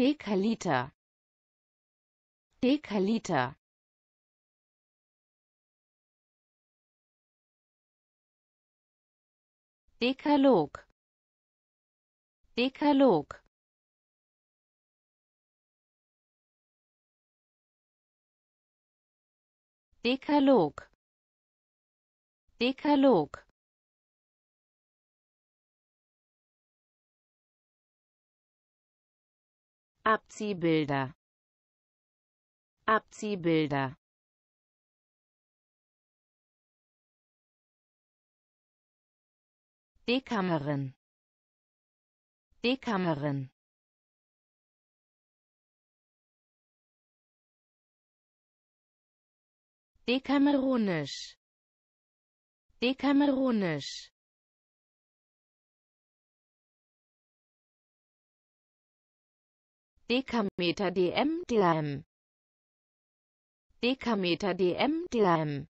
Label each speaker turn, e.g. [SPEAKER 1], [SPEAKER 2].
[SPEAKER 1] Dekaliter Dekaliter Dekalog Dekalog Dekalog Dekalog Abziehbilder. Abziehbilder. Dekammerin Dekammerin Dekameronisch. Dekameronisch. Dekameter DM DM Dekameter DM DM